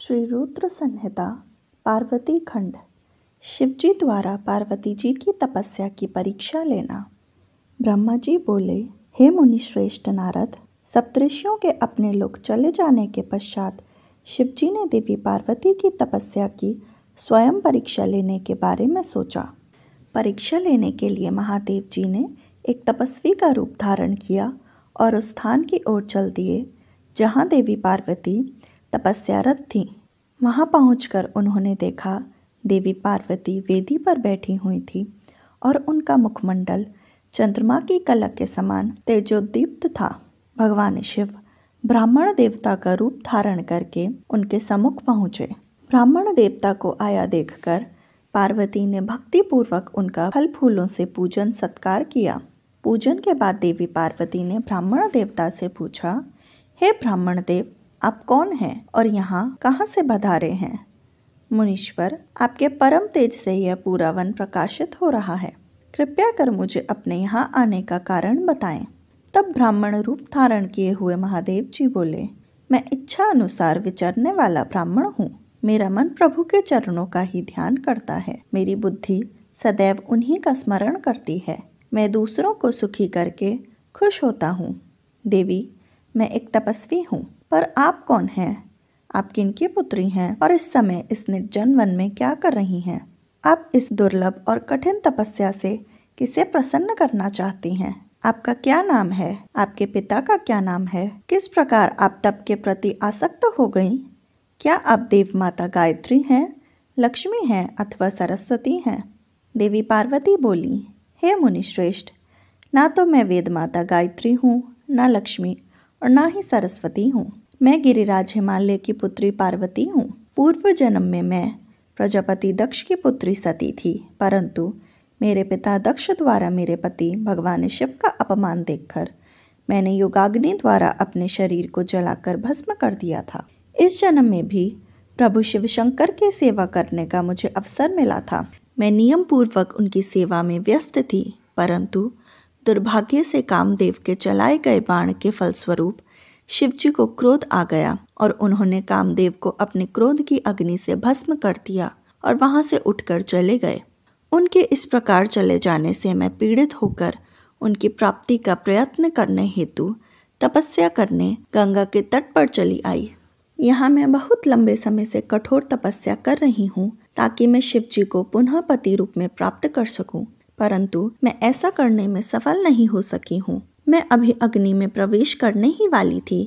श्री रुद्र संहिता पार्वती खंड शिवजी द्वारा पार्वती जी की तपस्या की परीक्षा लेना ब्रह्मा जी बोले हे मुनि श्रेष्ठ नारद सप्तषियों के अपने लोग चले जाने के पश्चात शिवजी ने देवी पार्वती की तपस्या की स्वयं परीक्षा लेने के बारे में सोचा परीक्षा लेने के लिए महादेव जी ने एक तपस्वी का रूप धारण किया और उस स्थान की ओर चल दिए जहाँ देवी पार्वती तपस्यारत थी वहाँ पहुँच उन्होंने देखा देवी पार्वती वेदी पर बैठी हुई थी और उनका मुखमंडल चंद्रमा की कलक के समान तेजोदीप्त था भगवान शिव ब्राह्मण देवता का रूप धारण करके उनके सम्मुख पहुँचे ब्राह्मण देवता को आया देखकर पार्वती ने भक्तिपूर्वक उनका फल फूलों से पूजन सत्कार किया पूजन के बाद देवी पार्वती ने ब्राह्मण देवता से पूछा हे ब्राह्मण देव आप कौन हैं और यहाँ कहाँ से बधारे हैं मुनीश्वर आपके परम तेज से यह पूरा वन प्रकाशित हो रहा है कृपया कर मुझे अपने यहाँ आने का कारण बताएं तब ब्राह्मण रूप धारण किए हुए महादेव जी बोले मैं इच्छा अनुसार विचरने वाला ब्राह्मण हूँ मेरा मन प्रभु के चरणों का ही ध्यान करता है मेरी बुद्धि सदैव उन्हीं का स्मरण करती है मैं दूसरों को सुखी करके खुश होता हूँ देवी मैं एक तपस्वी हूँ पर आप कौन हैं आप किन की पुत्री हैं और इस समय इस निर्जन वन में क्या कर रही हैं आप इस दुर्लभ और कठिन तपस्या से किसे प्रसन्न करना चाहती हैं आपका क्या नाम है आपके पिता का क्या नाम है किस प्रकार आप तप के प्रति आसक्त हो गई क्या आप देव माता गायत्री हैं लक्ष्मी हैं अथवा सरस्वती हैं देवी पार्वती बोली हे मुनिश्रेष्ठ ना तो मैं वेद माता गायत्री हूँ ना लक्ष्मी और ना ही सरस्वती हूँ मैं गिरिराज हिमालय की पुत्री पार्वती हूँ पूर्व जन्म में मैं प्रजापति दक्ष की पुत्री सती थी परंतु मेरे पिता दक्ष द्वारा मेरे पति भगवान शिव का अपमान देखकर मैंने योगाग्नि द्वारा अपने शरीर को जलाकर भस्म कर दिया था इस जन्म में भी प्रभु शिव शंकर के सेवा करने का मुझे अवसर मिला था मैं नियम पूर्वक उनकी सेवा में व्यस्त थी परंतु दुर्भाग्य से कामदेव के चलाए गए बाण के फलस्वरूप शिवजी को क्रोध आ गया और उन्होंने कामदेव को अपने क्रोध की अग्नि से भस्म कर दिया और वहां से उठकर चले गए उनके इस प्रकार चले जाने से मैं पीड़ित होकर उनकी प्राप्ति का प्रयत्न करने हेतु तपस्या करने गंगा के तट पर चली आई यहाँ मैं बहुत लंबे समय से कठोर तपस्या कर रही हूँ ताकि मैं शिव जी को पुनः पति रूप में प्राप्त कर सकूँ परंतु मैं ऐसा करने में सफल नहीं हो सकी हूँ मैं अभी अग्नि में प्रवेश करने ही वाली थी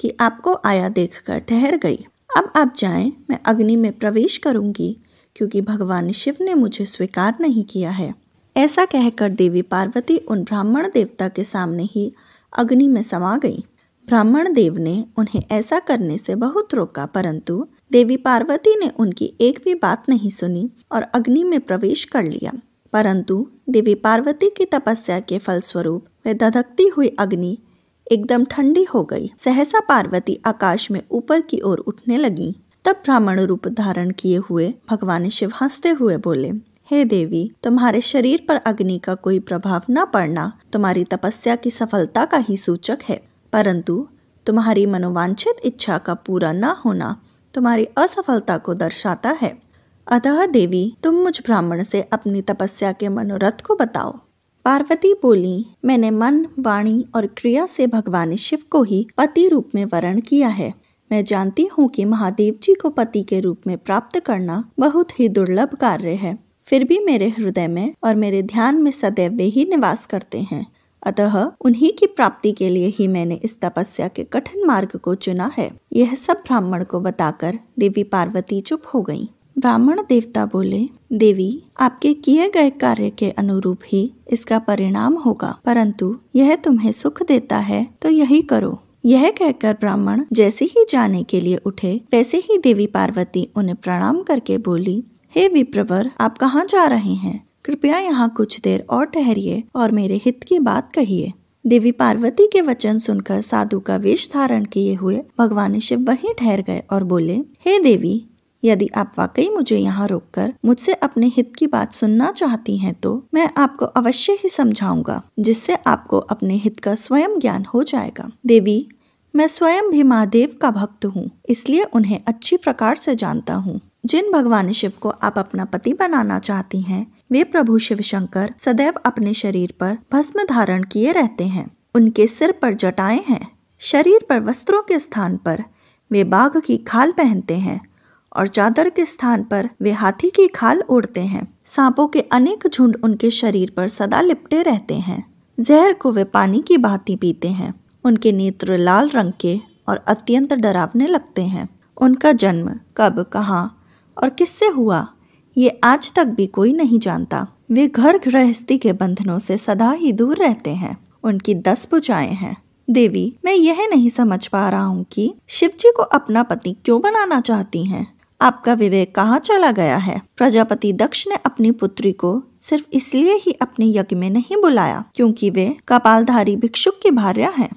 कि आपको आया देखकर ठहर गई अब आप जाएं मैं अग्नि में प्रवेश करूंगी क्योंकि भगवान शिव ने मुझे स्वीकार नहीं किया है ऐसा कहकर देवी पार्वती उन ब्राह्मण देवता के सामने ही अग्नि में समा गई ब्राह्मण देव ने उन्हें ऐसा करने से बहुत रोका परंतु देवी पार्वती ने उनकी एक भी बात नहीं सुनी और अग्नि में प्रवेश कर लिया परंतु देवी पार्वती की तपस्या के फलस्वरूप वह धधकती हुई अग्नि एकदम ठंडी हो गई सहसा पार्वती आकाश में ऊपर की ओर उठने लगी तब ब्राह्मण रूप धारण किए हुए भगवान शिव हंसते हुए बोले हे देवी तुम्हारे शरीर पर अग्नि का कोई प्रभाव न पड़ना तुम्हारी तपस्या की सफलता का ही सूचक है परंतु तुम्हारी मनोवांछित इच्छा का पूरा न होना तुम्हारी असफलता को दर्शाता है अतः देवी तुम मुझ ब्राह्मण से अपनी तपस्या के मनोरथ को बताओ पार्वती बोली मैंने मन वाणी और क्रिया से भगवान शिव को ही पति रूप में वर्ण किया है मैं जानती हूँ कि महादेव जी को पति के रूप में प्राप्त करना बहुत ही दुर्लभ कार्य है फिर भी मेरे हृदय में और मेरे ध्यान में सदैव वे ही निवास करते हैं अतः उन्हीं की प्राप्ति के लिए ही मैंने इस तपस्या के कठिन मार्ग को चुना है यह सब ब्राह्मण को बताकर देवी पार्वती चुप हो गईं। ब्राह्मण देवता बोले देवी आपके किए गए कार्य के अनुरूप ही इसका परिणाम होगा परंतु यह तुम्हें सुख देता है तो यही करो यह कहकर ब्राह्मण जैसे ही जाने के लिए उठे वैसे ही देवी पार्वती उन्हें प्रणाम करके बोली हे विप्रवर आप कहाँ जा रहे हैं कृपया यहाँ कुछ देर और ठहरिए और मेरे हित की बात कहिए देवी पार्वती के वचन सुनकर साधु का वेश धारण किए हुए भगवान शिव वहीं ठहर गए और बोले हे देवी यदि आप वाकई मुझे यहाँ रोककर मुझसे अपने हित की बात सुनना चाहती हैं तो मैं आपको अवश्य ही समझाऊंगा जिससे आपको अपने हित का स्वयं ज्ञान हो जाएगा देवी मैं स्वयं भी महादेव का भक्त हूँ इसलिए उन्हें अच्छी प्रकार से जानता हूँ जिन भगवान शिव को आप अपना पति बनाना चाहती हैं वे प्रभु शिव शंकर सदैव अपने शरीर पर भस्म धारण किए रहते हैं उनके सिर पर जटाएं हैं शरीर पर वस्त्रों के स्थान पर वे बाघ की खाल पहनते हैं और चादर के स्थान पर वे हाथी की खाल ओढ़ते हैं सांपों के अनेक झुंड उनके शरीर पर सदा लिपटे रहते हैं जहर को वे पानी की भांति पीते हैं उनके नेत्र लाल रंग के और अत्यंत डरावने लगते हैं उनका जन्म कब कहाँ और किससे हुआ ये आज तक भी कोई नहीं जानता वे घर गृहस्थी के बंधनों से सदा ही दूर रहते हैं उनकी दस बुझाएं हैं देवी मैं यह नहीं समझ पा रहा हूँ कि शिवजी को अपना पति क्यों बनाना चाहती हैं आपका विवेक कहाँ चला गया है प्रजापति दक्ष ने अपनी पुत्री को सिर्फ इसलिए ही अपने यज्ञ में नहीं बुलाया क्योंकि वे कपालधारी भिक्षुक की भार्य हैं।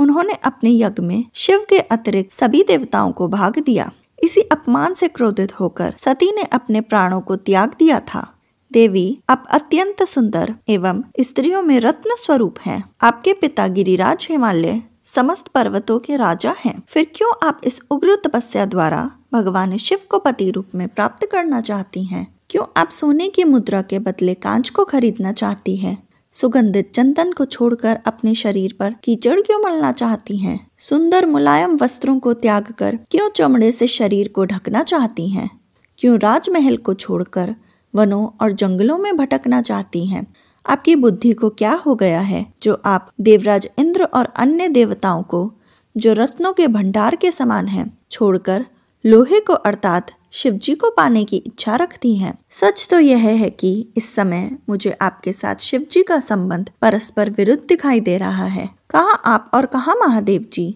उन्होंने अपने यज्ञ में शिव के अतिरिक्त सभी देवताओं को भाग दिया इसी अपमान से क्रोधित होकर सती ने अपने प्राणों को त्याग दिया था देवी आप अत्यंत सुंदर एवं स्त्रियों में रत्न स्वरूप हैं। आपके पिता गिरिराज हिमालय समस्त पर्वतों के राजा हैं फिर क्यों आप इस उग्र तपस्या द्वारा भगवान शिव को पति रूप में प्राप्त करना चाहती हैं क्यों आप सोने की मुद्रा के बदले कांच को खरीदना चाहती हैं सुगंधित चंदन को छोड़कर अपने शरीर पर कीचड़ क्यों मलना चाहती हैं? सुंदर मुलायम वस्त्रों को त्याग कर क्यों चमड़े से शरीर को ढकना चाहती हैं? क्यों राजमहल को छोड़कर वनों और जंगलों में भटकना चाहती हैं आपकी बुद्धि को क्या हो गया है जो आप देवराज इंद्र और अन्य देवताओं को जो रत्नों के भंडार के समान हैं छोड़कर लोहे को अर्थात शिवजी को पाने की इच्छा रखती हैं। सच तो यह है कि इस समय मुझे आपके साथ शिवजी का संबंध परस्पर विरुद्ध दिखाई दे रहा है कहा आप और कहा महादेव जी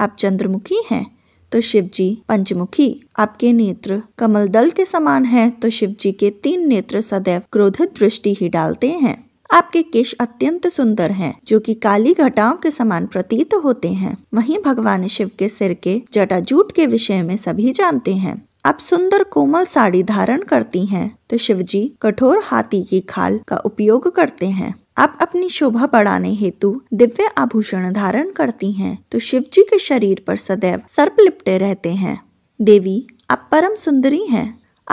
आप चंद्रमुखी हैं तो शिव जी पंचमुखी आपके नेत्र कमल दल के समान हैं तो शिव जी के तीन नेत्र सदैव क्रोधित दृष्टि ही डालते हैं आपके केश अत्यंत सुंदर हैं जो कि काली घटाओं के समान प्रतीत होते हैं वहीं भगवान शिव के सिर के जटाजूट के विषय में सभी जानते हैं आप सुंदर कोमल साड़ी धारण करती हैं तो शिवजी कठोर हाथी की खाल का उपयोग करते हैं आप अपनी शोभा बढ़ाने हेतु दिव्य आभूषण धारण करती हैं तो शिव जी के शरीर पर सदैव सर्प लिपटे रहते हैं देवी आप परम सुंदरी हैं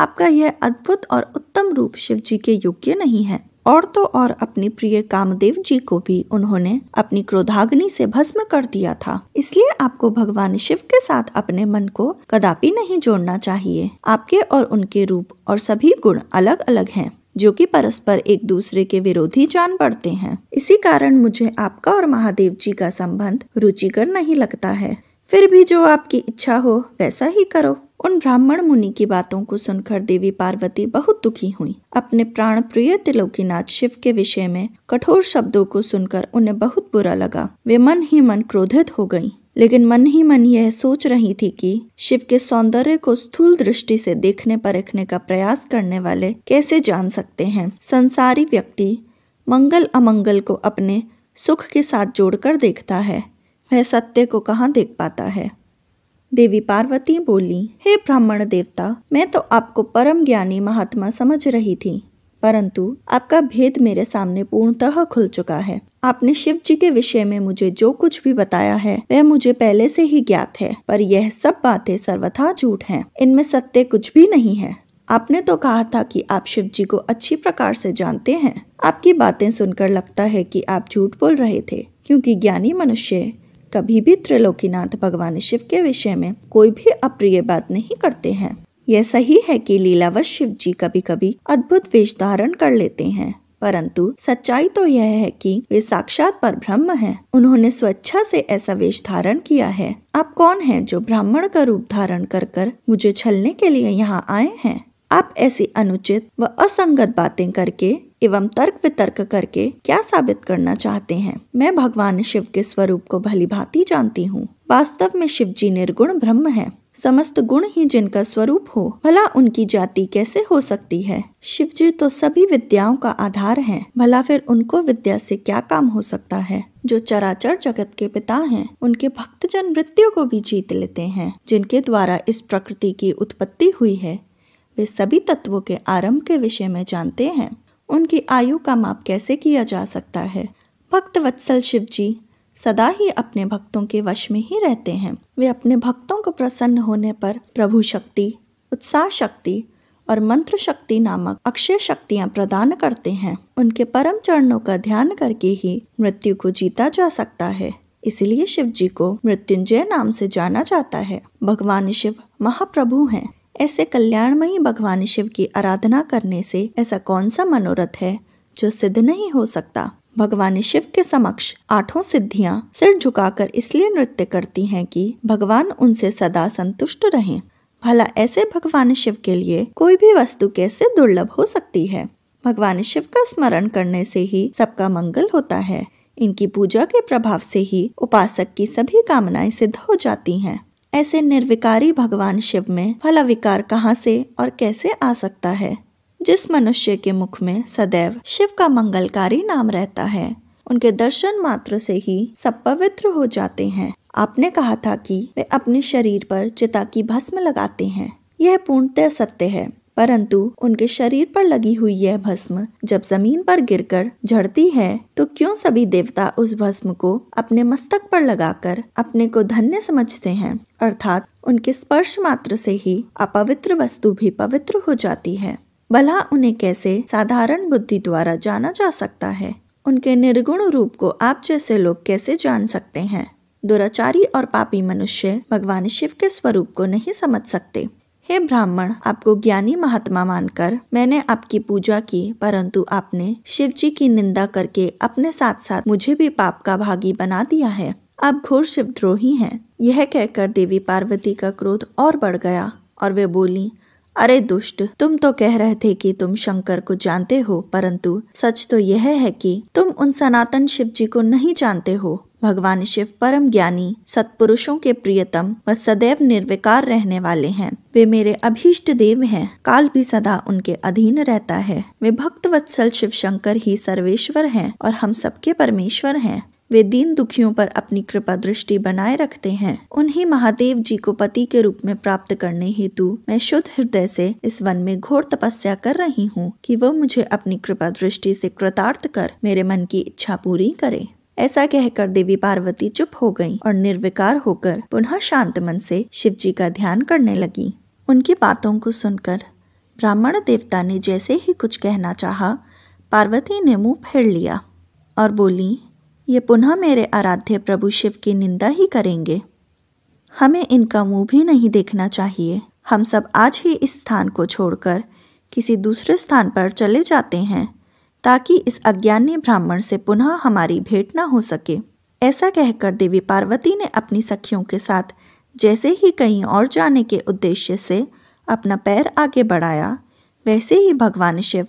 आपका यह अद्भुत और उत्तम रूप शिव जी के योग्य नहीं है और तो और अपने प्रिय कामदेव जी को भी उन्होंने अपनी क्रोधाग्नि से भस्म कर दिया था इसलिए आपको भगवान शिव के साथ अपने मन को कदापि नहीं जोड़ना चाहिए आपके और उनके रूप और सभी गुण अलग अलग हैं जो कि परस्पर एक दूसरे के विरोधी जान पड़ते हैं इसी कारण मुझे आपका और महादेव जी का संबंध रुचिकर नहीं लगता है फिर भी जो आपकी इच्छा हो वैसा ही करो उन ब्राह्मण मुनि की बातों को सुनकर देवी पार्वती बहुत दुखी हुई अपने प्राण प्रिय तिलोकीनाथ शिव के विषय में कठोर शब्दों को सुनकर उन्हें बहुत बुरा लगा वे मन ही मन क्रोधित हो गयी लेकिन मन ही मन यह सोच रही थी कि शिव के सौंदर्य को स्थूल दृष्टि से देखने परखने का प्रयास करने वाले कैसे जान सकते हैं संसारी व्यक्ति मंगल अमंगल को अपने सुख के साथ जोड़कर देखता है वह सत्य को कहाँ देख पाता है देवी पार्वती बोली हे ब्राह्मण देवता मैं तो आपको परम ज्ञानी महात्मा समझ रही थी परंतु आपका भेद मेरे सामने पूर्णतः खुल चुका है आपने शिव जी के विषय में मुझे जो कुछ भी बताया है वह मुझे पहले से ही ज्ञात है पर यह सब बातें सर्वथा झूठ हैं। इनमें सत्य कुछ भी नहीं है आपने तो कहा था कि आप शिव जी को अच्छी प्रकार से जानते हैं आपकी बातें सुनकर लगता है कि आप झूठ बोल रहे थे क्योंकि ज्ञानी मनुष्य कभी भी त्रिलोकीनाथ भगवान शिव के विषय में कोई भी अप्रिय बात नहीं करते हैं यह सही है कि लीलावश शिव जी कभी कभी अद्भुत वेश धारण कर लेते हैं परंतु सच्चाई तो यह है कि वे साक्षात पर ब्रह्म हैं। उन्होंने स्वेच्छा से ऐसा वेश धारण किया है आप कौन हैं जो ब्राह्मण का रूप धारण कर कर मुझे छलने के लिए यहाँ आए हैं आप ऐसी अनुचित व असंगत बातें करके एवं तर्क वितर्क करके क्या साबित करना चाहते हैं मैं भगवान शिव के स्वरूप को भली भांति जानती हूँ वास्तव में शिव जी निर्गुण ब्रह्म है समस्त गुण ही जिनका स्वरूप हो भला उनकी जाति कैसे हो सकती है शिव जी तो सभी विद्याओं का आधार हैं, भला फिर उनको विद्या से क्या काम हो सकता है जो चराचर जगत के पिता हैं, उनके भक्तजन मृत्यु को भी जीत लेते हैं जिनके द्वारा इस प्रकृति की उत्पत्ति हुई है वे सभी तत्वों के आरंभ के विषय में जानते हैं उनकी आयु का माप कैसे किया जा सकता है भक्त वत्सल शिव जी सदा ही अपने भक्तों के वश में ही रहते हैं वे अपने भक्तों को प्रसन्न होने पर प्रभु शक्ति उत्साह शक्ति और मंत्र शक्ति नामक अक्षय शक्तियाँ प्रदान करते हैं उनके परम चरणों का ध्यान करके ही मृत्यु को जीता जा सकता है इसलिए शिव जी को मृत्युंजय नाम से जाना जाता है भगवान शिव महाप्रभु हैं ऐसे कल्याणमयी भगवान शिव की आराधना करने से ऐसा कौन सा मनोरथ है जो सिद्ध नहीं हो सकता भगवान शिव के समक्ष आठों सिद्धियां सिर झुकाकर इसलिए नृत्य करती हैं कि भगवान उनसे सदा संतुष्ट रहें। भला ऐसे भगवान शिव के लिए कोई भी वस्तु कैसे दुर्लभ हो सकती है भगवान शिव का स्मरण करने से ही सबका मंगल होता है इनकी पूजा के प्रभाव से ही उपासक की सभी कामनाएं सिद्ध हो जाती हैं ऐसे निर्विकारी भगवान शिव में फलाविकार कहाँ से और कैसे आ सकता है जिस मनुष्य के मुख में सदैव शिव का मंगलकारी नाम रहता है उनके दर्शन मात्र से ही सब पवित्र हो जाते हैं आपने कहा था कि वे अपने शरीर पर चिता की भस्म लगाते हैं यह पूर्णतः सत्य है परंतु उनके शरीर पर लगी हुई यह भस्म जब जमीन पर गिरकर झड़ती है तो क्यों सभी देवता उस भस्म को अपने मस्तक पर लगाकर अपने को धन्य समझते हैं अर्थात उनके स्पर्श मात्र से ही अपवित्र वस्तु भी पवित्र हो जाती है भला उन्हें कैसे साधारण बुद्धि द्वारा जाना जा सकता है उनके निर्गुण रूप को आप जैसे लोग कैसे जान सकते हैं दुराचारी और पापी मनुष्य भगवान शिव के स्वरूप को नहीं समझ सकते हे ब्राह्मण आपको ज्ञानी महात्मा मानकर मैंने आपकी पूजा की परंतु आपने शिव जी की निंदा करके अपने साथ साथ मुझे भी पाप का भागी बना दिया है आप घोर शिवद्रोही हैं यह कहकर देवी पार्वती का क्रोध और बढ़ गया और वे बोली अरे दुष्ट तुम तो कह रहे थे कि तुम शंकर को जानते हो परंतु सच तो यह है कि तुम उन सनातन शिव जी को नहीं जानते हो भगवान शिव परम ज्ञानी सत्पुरुषों के प्रियतम व सदैव निर्विकार रहने वाले हैं वे मेरे अभीष्ट देव हैं काल भी सदा उनके अधीन रहता है वे भक्त वत्सल शिव शंकर ही सर्वेश्वर हैं और हम सबके परमेश्वर हैं वे दीन दुखियों पर अपनी कृपा दृष्टि बनाए रखते हैं उन्हीं महादेव जी को पति के रूप में प्राप्त करने हेतु मैं शुद्ध हृदय से इस वन में घोर तपस्या कर रही हूँ कि वह मुझे अपनी कृपा दृष्टि से कृतार्थ कर मेरे मन की इच्छा पूरी करे ऐसा कहकर देवी पार्वती चुप हो गईं और निर्विकार होकर पुनः शांत मन से शिव जी का ध्यान करने लगी उनकी बातों को सुनकर ब्राह्मण देवता ने जैसे ही कुछ कहना चाहा, पार्वती ने मुंह फेर लिया और बोली ये पुनः मेरे आराध्य प्रभु शिव की निंदा ही करेंगे हमें इनका मुंह भी नहीं देखना चाहिए हम सब आज ही इस स्थान को छोड़कर किसी दूसरे स्थान पर चले जाते हैं ताकि इस अज्ञानी ब्राह्मण से पुनः हमारी भेंट ना हो सके ऐसा कहकर देवी पार्वती ने अपनी सखियों के साथ जैसे ही कहीं और जाने के उद्देश्य से अपना पैर आगे बढ़ाया वैसे ही भगवान शिव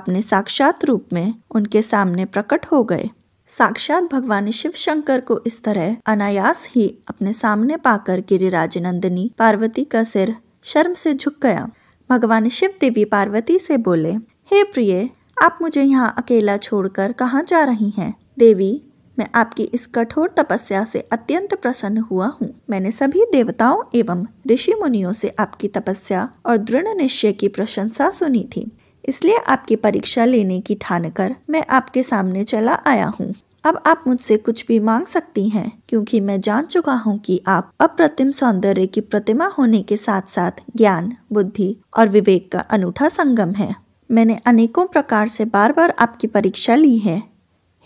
अपने साक्षात रूप में उनके सामने प्रकट हो गए साक्षात भगवान शिव शंकर को इस तरह अनायास ही अपने सामने पाकर गिरिराज नंदिनी पार्वती का सिर शर्म से झुक गया भगवान शिव देवी पार्वती से बोले हे प्रिय आप मुझे यहाँ अकेला छोड़कर कहाँ जा रही हैं देवी मैं आपकी इस कठोर तपस्या से अत्यंत प्रसन्न हुआ हूँ मैंने सभी देवताओं एवं ऋषि मुनियों से आपकी तपस्या और दृढ़ निश्चय की प्रशंसा सुनी थी इसलिए आपकी परीक्षा लेने की ठान कर मैं आपके सामने चला आया हूँ अब आप मुझसे कुछ भी मांग सकती हैं क्योंकि मैं जान चुका हूँ कि आप अप्रतिम सौंदर्य की प्रतिमा होने के साथ साथ ज्ञान बुद्धि और विवेक का अनूठा संगम है मैंने अनेकों प्रकार से बार बार आपकी परीक्षा ली है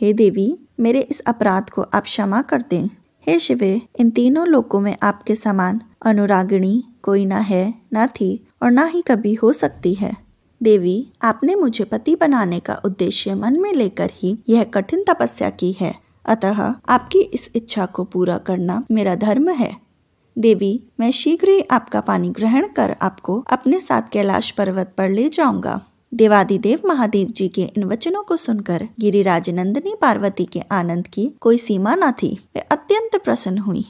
हे देवी मेरे इस अपराध को आप क्षमा कर दें हे शिवे इन तीनों लोगों में आपके समान अनुरागिणी कोई ना है ना थी और ना ही कभी हो सकती है देवी आपने मुझे पति बनाने का उद्देश्य मन में लेकर ही यह कठिन तपस्या की है अतः आपकी इस इच्छा को पूरा करना मेरा धर्म है देवी मैं शीघ्र ही आपका पानी ग्रहण कर आपको अपने साथ कैलाश पर्वत पर ले जाऊंगा देवादिदेव महादेव जी के इन वचनों को सुनकर गिरिराज नंदिनी पार्वती के आनंद की कोई सीमा न थी वे अत्यंत प्रसन्न हुई